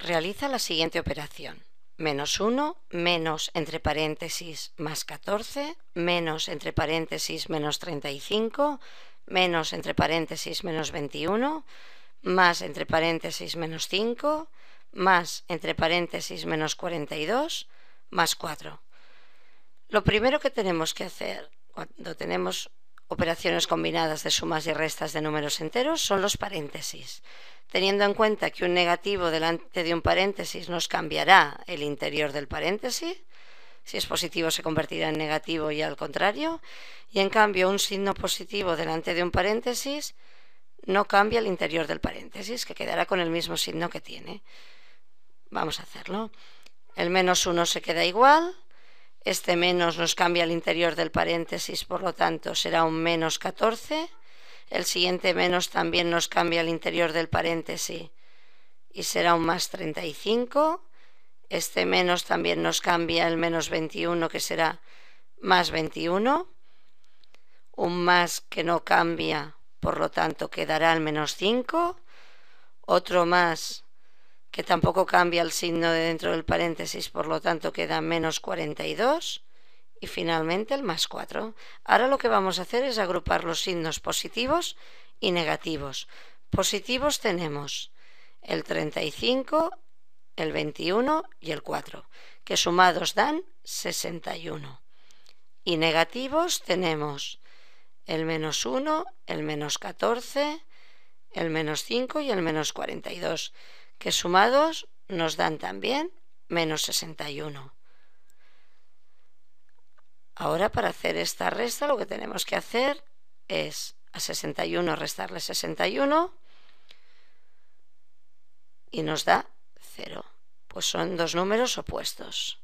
Realiza la siguiente operación. Menos 1, menos entre paréntesis más 14, menos entre paréntesis menos 35, menos entre paréntesis menos 21, más entre paréntesis menos 5, más entre paréntesis menos 42, más 4. Lo primero que tenemos que hacer cuando tenemos operaciones combinadas de sumas y restas de números enteros son los paréntesis teniendo en cuenta que un negativo delante de un paréntesis nos cambiará el interior del paréntesis, si es positivo se convertirá en negativo y al contrario, y en cambio un signo positivo delante de un paréntesis no cambia el interior del paréntesis, que quedará con el mismo signo que tiene. Vamos a hacerlo. El menos 1 se queda igual, este menos nos cambia el interior del paréntesis, por lo tanto será un menos 14 el siguiente menos también nos cambia el interior del paréntesis y será un más 35. Este menos también nos cambia el menos 21 que será más 21. Un más que no cambia, por lo tanto quedará el menos 5. Otro más que tampoco cambia el signo de dentro del paréntesis, por lo tanto queda menos 42 y finalmente el más 4. Ahora lo que vamos a hacer es agrupar los signos positivos y negativos. Positivos tenemos el 35, el 21 y el 4, que sumados dan 61. Y negativos tenemos el menos 1, el menos 14, el menos 5 y el menos 42, que sumados nos dan también menos 61. Ahora para hacer esta resta lo que tenemos que hacer es a 61 restarle 61 y nos da 0. Pues son dos números opuestos.